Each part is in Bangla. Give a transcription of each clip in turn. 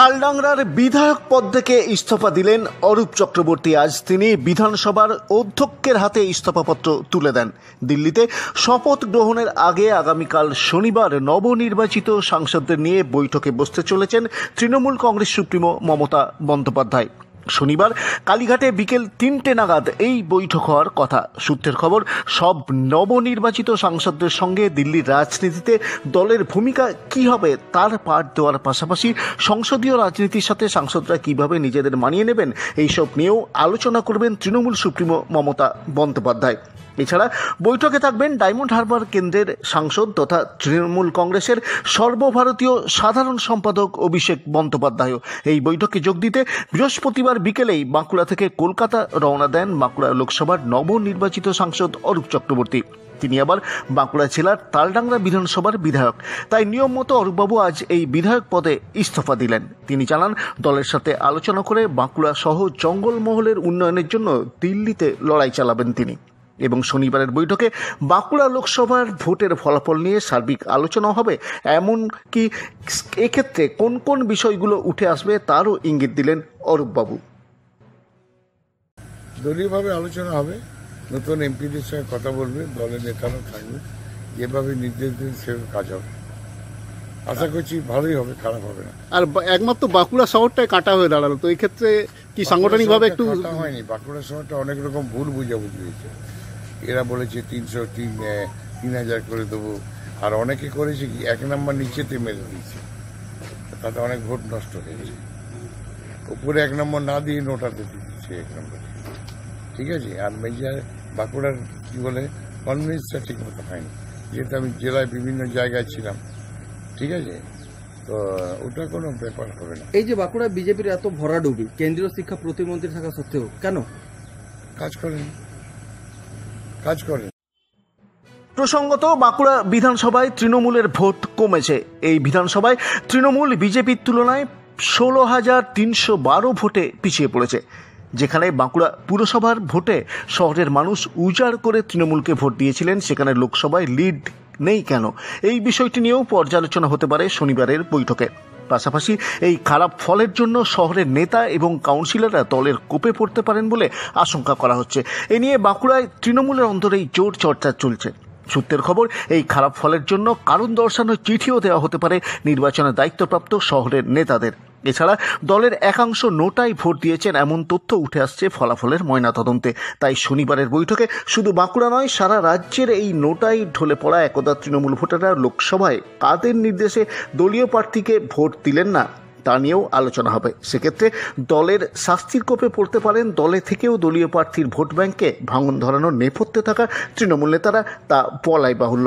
কালডাংরার বিধায়ক পদ থেকে ইস্তফা দিলেন অরূপ চক্রবর্তী আজ তিনি বিধানসভার অধ্যক্ষের হাতে ইস্তফাপত্র তুলে দেন দিল্লিতে শপথ গ্রহণের আগে আগামীকাল শনিবার নবনির্বাচিত সাংসদদের নিয়ে বৈঠকে বসতে চলেছেন তৃণমূল কংগ্রেস সুপ্রিমো মমতা বন্দ্যোপাধ্যায় শনিবার কালীঘাটে বিকেল তিনটে নাগাদ এই বৈঠক হওয়ার কথা সূত্রের খবর সব নবনির্বাচিত সাংসদদের সঙ্গে দিল্লির রাজনীতিতে দলের ভূমিকা কি হবে তার পাঠ দেওয়ার পাশাপাশি সংসদীয় রাজনীতির সাথে সাংসদরা কিভাবে নিজেদের মানিয়ে নেবেন এইসব নিয়েও আলোচনা করবেন তৃণমূল সুপ্রিমো মমতা বন্দ্যোপাধ্যায় এছাড়া বৈঠকে থাকবেন ডায়মন্ড হারবার কেন্দ্রের সাংসদ তথা তৃণমূল কংগ্রেসের সর্বভারতীয় সাধারণ সম্পাদক অভিষেক বন্দ্যোপাধ্যায় এই বৈঠকে যোগ দিতে বৃহস্পতিবার বিকেলেই বাঁকুড়া থেকে কলকাতা রওনা দেন বাঁকুড়া লোকসভার নবনির্বাচিত সাংসদ অরূপ চক্রবর্তী তিনি আবার বাঁকুড়া জেলার তালডাংরা বিধানসভার বিধায়ক তাই নিয়ম মতো অরূপবাবু আজ এই বিধায়ক পদে ইস্তফা দিলেন তিনি জানান দলের সাথে আলোচনা করে বাঁকুড়া সহ জঙ্গলমহলের উন্নয়নের জন্য দিল্লিতে লড়াই চালাবেন তিনি এবং শনিবারের বৈঠকে বাঁকুড়া লোকসভার ভোটের ফলাফল নিয়ে সার্বিক আলোচনা হবে এমন কি এক্ষেত্রে কোন কোন বিষয়গুলো উঠে আসবে তারও ইঙ্গিত দিলেন অরূপবাবু দলীয়ভাবে আলোচনা হবে নতুন এমপিদের সঙ্গে কথা বলবে দলের নেতারা থাকবে যেভাবে নির্দেশ দিন সেভাবে কাজ হবে আশা করছি ভালোই হবে খারাপ হবে না আর একমাত্র বাঁকুড়া শহরটাই কাটা হয়ে দাঁড়ালো তো এই ক্ষেত্রে কি সাংগঠনিকভাবে একটু হয়নি বাঁকুড়া শহরটা অনেক রকম ভুল বুঝাবুঝি হয়েছে এরা বলেছে তিনশো তিন তিন হাজার করে দেবো আর অনেকে করেছে কি এক নাম্বার নিচেতে মেরে দিয়েছে তাতে অনেক ভোট নষ্ট হয়ে গেছে উপরে এক নম্বর না দিয়ে নোটাতে দিচ্ছে এক নম্বর ঠিক আছে আর মেজার বাঁকুড়ার কি বলে কনভেন্সটা ঠিক মতো হয়নি যেহেতু আমি জেলায় বিভিন্ন জায়গায় ছিলাম ঠিক আছে তো ওটা কোনো ব্যাপার হবে না এই যে বাঁকুড়া বিজেপির এত ভরাডুবি কেন্দ্রীয় শিক্ষা প্রতিমন্ত্রী থাকা সত্ত্বেও কেন কাজ করেনি কাজ করে প্রসঙ্গত বাঁকুড়া বিধানসভায় তৃণমূলের ভোট কমেছে এই বিধানসভায় তৃণমূল বিজেপির তুলনায় ষোলো হাজার তিনশো বারো ভোটে পিছিয়ে পড়েছে যেখানে বাঁকুড়া পুরসভার ভোটে শহরের মানুষ উজাড় করে তৃণমূলকে ভোট দিয়েছিলেন সেখানে লোকসভায় লিড নেই কেন এই বিষয়টি নিয়েও পর্যালোচনা হতে পারে শনিবারের বৈঠকে পাশাপাশি এই খারাপ ফলের জন্য শহরের নেতা এবং কাউন্সিলররা দলের কোপে পড়তে পারেন বলে আশঙ্কা করা হচ্ছে এ নিয়ে বাঁকুড়ায় তৃণমূলের অন্তরেই জোর চর্চা চলছে সূত্রের খবর এই খারাপ ফলের জন্য কারণ দর্শানোর চিঠিও দেওয়া হতে পারে নির্বাচনের দায়িত্বপ্রাপ্ত শহরের নেতাদের এছাড়া দলের একাংশ নোটাই ভোট দিয়েছেন এমন তথ্য উঠে আসছে ফলাফলের ময়নাতদন্তে তাই শনিবারের বৈঠকে শুধু বাঁকুড়া নয় সারা রাজ্যের এই নোটাই ঢলে পড়া একদা তৃণমূল ভোটাররা লোকসভায় কাদের নির্দেশে দলীয় প্রার্থীকে ভোট দিলেন না তা নিয়েও আলোচনা হবে সেক্ষেত্রে দলের শাস্তির কোপে পড়তে পারেন দলে থেকেও দলীয় প্রার্থীর ভোট ব্যাংকে ভাঙন ধরানোর নেপথ্যে থাকা তৃণমূল নেতারা তা বলাই বাহুল্য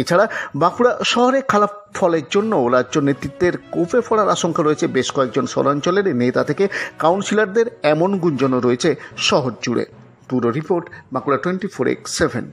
এছাড়া বাঁকুড়া শহরে খারাপ ফলের জন্য রাজ্য নেতৃত্বের কোপে পড়ার আশঙ্কা রয়েছে বেশ কয়েকজন শহরাঞ্চলের নেতা থেকে কাউন্সিলরদের এমন গুঞ্জনও রয়েছে শহর জুড়ে পুরো report Bankura twenty four x seven